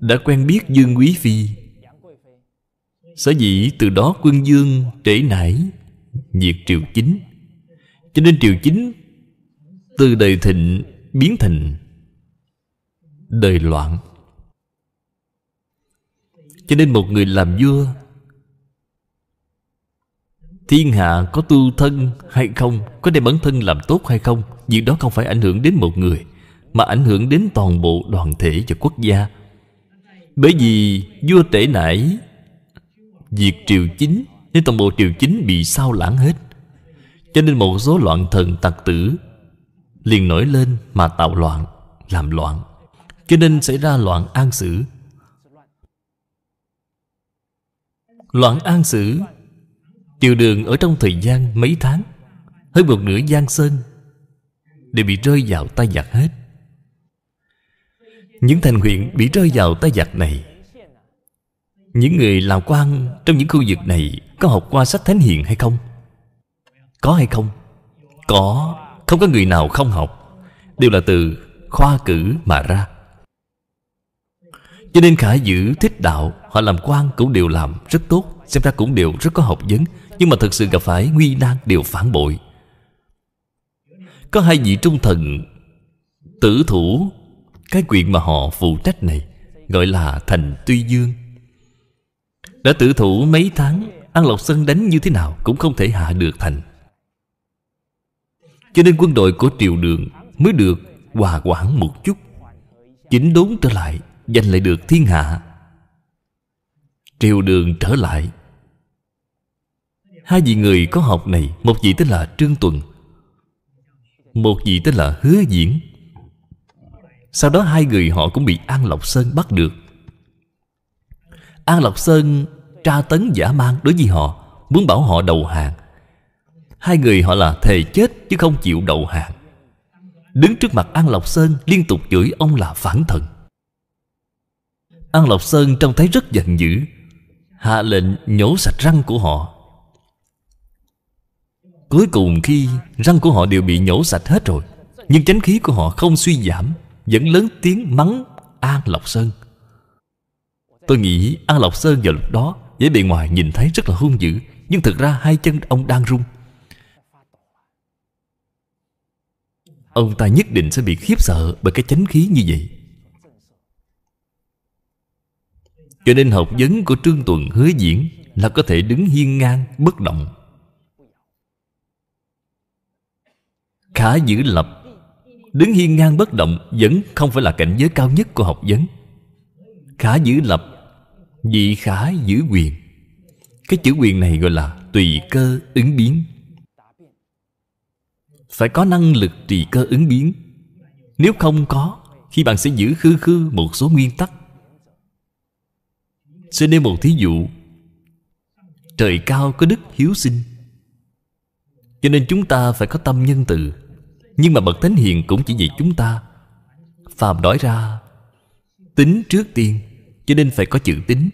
Đã quen biết Dương Quý Phi Sở dĩ từ đó quân dương trễ nải Diệt triều chính Cho nên triều chính Từ đời thịnh biến thành Đời loạn cho nên một người làm vua Thiên hạ có tu thân hay không Có đem bản thân làm tốt hay không Việc đó không phải ảnh hưởng đến một người Mà ảnh hưởng đến toàn bộ đoàn thể và quốc gia Bởi vì vua tể nải Việc triều chính Nên toàn bộ triều chính bị sao lãng hết Cho nên một số loạn thần tặc tử Liền nổi lên mà tạo loạn Làm loạn Cho nên xảy ra loạn an xử Loạn An xử chiều đường ở trong thời gian mấy tháng hơi một nửa gian sơn Đều bị rơi vào tay giặc hết Những thành huyện bị rơi vào tay giặc này Những người làm quan trong những khu vực này Có học qua sách Thánh Hiền hay không? Có hay không? Có Không có người nào không học Đều là từ khoa cử mà ra Cho nên khả giữ thích đạo Họ làm quan cũng đều làm rất tốt Xem ra cũng đều rất có học vấn Nhưng mà thực sự gặp phải nguy nan đều phản bội Có hai vị trung thần Tử thủ Cái quyền mà họ phụ trách này Gọi là thành tuy dương Đã tử thủ mấy tháng An Lộc Sơn đánh như thế nào Cũng không thể hạ được thành Cho nên quân đội của triều đường Mới được hòa quản một chút Chỉnh đốn trở lại Giành lại được thiên hạ triều đường trở lại hai vị người có học này một vị tên là trương tuần một vị tên là hứa diễn sau đó hai người họ cũng bị an lộc sơn bắt được an lộc sơn tra tấn giả mang đối với họ muốn bảo họ đầu hàng hai người họ là thề chết chứ không chịu đầu hàng đứng trước mặt an lộc sơn liên tục chửi ông là phản thần an lộc sơn trông thấy rất giận dữ hạ lệnh nhổ sạch răng của họ cuối cùng khi răng của họ đều bị nhổ sạch hết rồi nhưng chánh khí của họ không suy giảm vẫn lớn tiếng mắng an lộc sơn tôi nghĩ an lộc sơn vào lúc đó với bề ngoài nhìn thấy rất là hung dữ nhưng thực ra hai chân ông đang rung ông ta nhất định sẽ bị khiếp sợ bởi cái chánh khí như vậy Cho nên học vấn của Trương Tuần hứa diễn Là có thể đứng hiên ngang bất động Khá giữ lập Đứng hiên ngang bất động Vẫn không phải là cảnh giới cao nhất của học vấn Khá giữ lập Vị khá giữ quyền Cái chữ quyền này gọi là Tùy cơ ứng biến Phải có năng lực tùy cơ ứng biến Nếu không có Khi bạn sẽ giữ khư khư một số nguyên tắc xin nêu một thí dụ trời cao có đức hiếu sinh cho nên chúng ta phải có tâm nhân từ nhưng mà bậc thánh hiền cũng chỉ vì chúng ta phàm đói ra tính trước tiên cho nên phải có chữ tính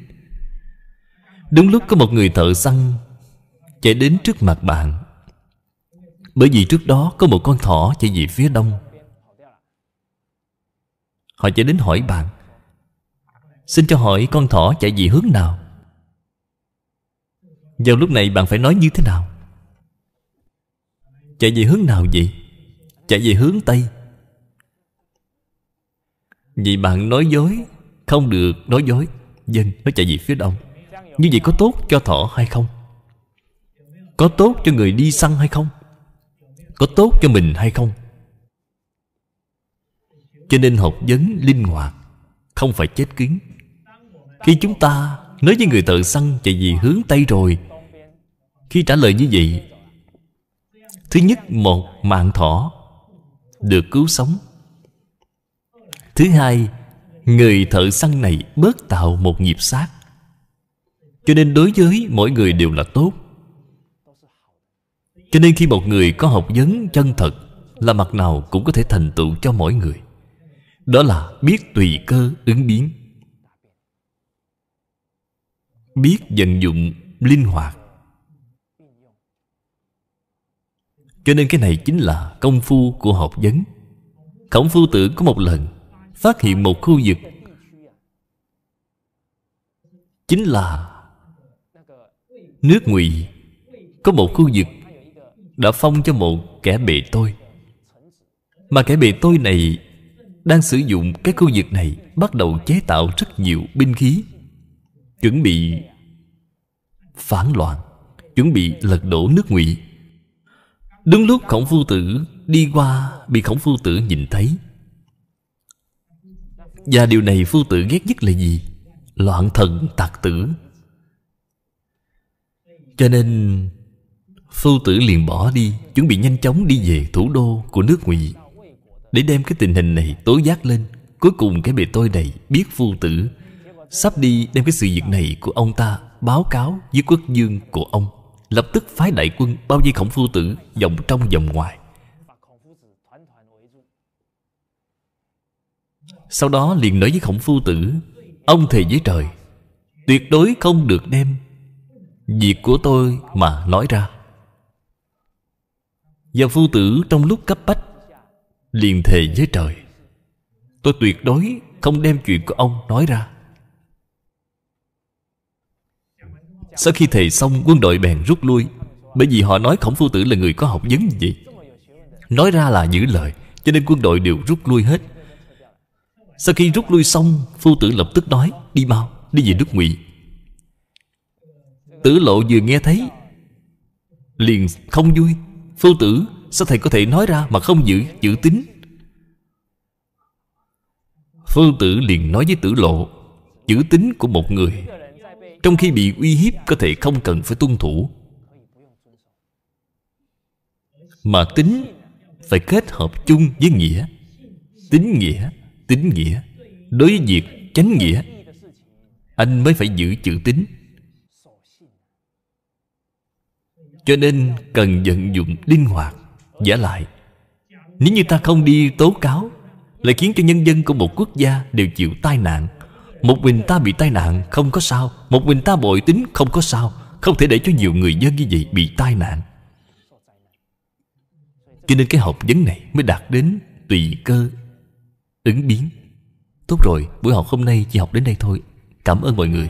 đúng lúc có một người thợ săn chạy đến trước mặt bạn bởi vì trước đó có một con thỏ chạy về phía đông họ chạy đến hỏi bạn Xin cho hỏi con thỏ chạy về hướng nào Vào lúc này bạn phải nói như thế nào Chạy về hướng nào vậy Chạy về hướng Tây Vì bạn nói dối Không được nói dối Dân nó chạy về phía đông Như vậy có tốt cho thỏ hay không Có tốt cho người đi săn hay không Có tốt cho mình hay không Cho nên học vấn linh hoạt Không phải chết kiến. Khi chúng ta nói với người thợ săn chạy vì hướng Tây rồi Khi trả lời như vậy Thứ nhất một mạng thỏ Được cứu sống Thứ hai Người thợ săn này bớt tạo một nghiệp sát Cho nên đối với mỗi người đều là tốt Cho nên khi một người có học vấn chân thật Là mặt nào cũng có thể thành tựu cho mỗi người Đó là biết tùy cơ ứng biến biết vận dụng linh hoạt cho nên cái này chính là công phu của học vấn khổng phu tử có một lần phát hiện một khu vực chính là nước ngụy có một khu vực đã phong cho một kẻ bệ tôi mà kẻ bệ tôi này đang sử dụng cái khu vực này bắt đầu chế tạo rất nhiều binh khí chuẩn bị phản loạn chuẩn bị lật đổ nước ngụy đúng lúc khổng phu tử đi qua bị khổng phu tử nhìn thấy và điều này phu tử ghét nhất là gì loạn thần tạc tử cho nên phu tử liền bỏ đi chuẩn bị nhanh chóng đi về thủ đô của nước ngụy để đem cái tình hình này tố giác lên cuối cùng cái bề tôi này biết phu tử sắp đi đem cái sự việc này của ông ta báo cáo với quốc dương của ông lập tức phái đại quân bao vây khổng phu tử vòng trong vòng ngoài sau đó liền nói với khổng phu tử ông thề với trời tuyệt đối không được đem việc của tôi mà nói ra và phu tử trong lúc cấp bách liền thề với trời tôi tuyệt đối không đem chuyện của ông nói ra Sau khi thề xong quân đội bèn rút lui Bởi vì họ nói khổng phu tử là người có học vấn gì Nói ra là giữ lời Cho nên quân đội đều rút lui hết Sau khi rút lui xong Phu tử lập tức nói Đi mau, đi về nước ngụy Tử lộ vừa nghe thấy Liền không vui Phu tử sao thầy có thể nói ra Mà không giữ chữ tính Phu tử liền nói với tử lộ Chữ tính của một người trong khi bị uy hiếp có thể không cần phải tuân thủ mà tính phải kết hợp chung với nghĩa tính nghĩa tính nghĩa đối với việc chánh nghĩa anh mới phải giữ chữ tính cho nên cần vận dụng linh hoạt giả lại nếu như ta không đi tố cáo lại khiến cho nhân dân của một quốc gia đều chịu tai nạn một mình ta bị tai nạn không có sao Một mình ta bội tính không có sao Không thể để cho nhiều người dân như vậy bị tai nạn Cho nên cái học vấn này mới đạt đến tùy cơ Ứng biến Tốt rồi, buổi học hôm nay chỉ học đến đây thôi Cảm ơn mọi người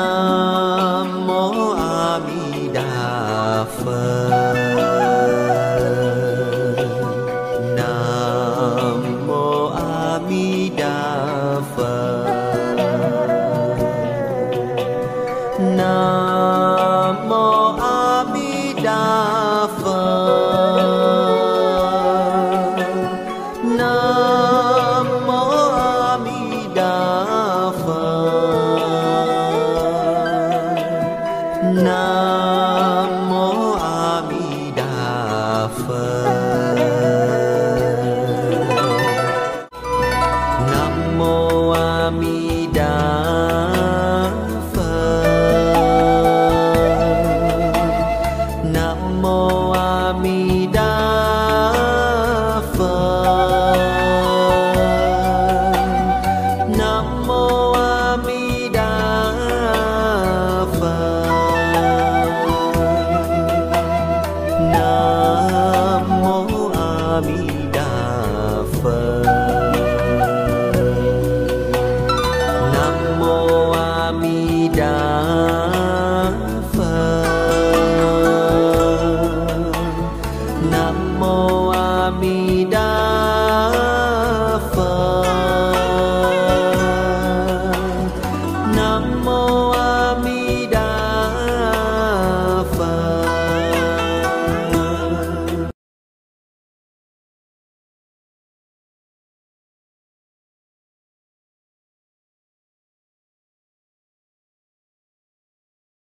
Nam Mô A Di Đà Phật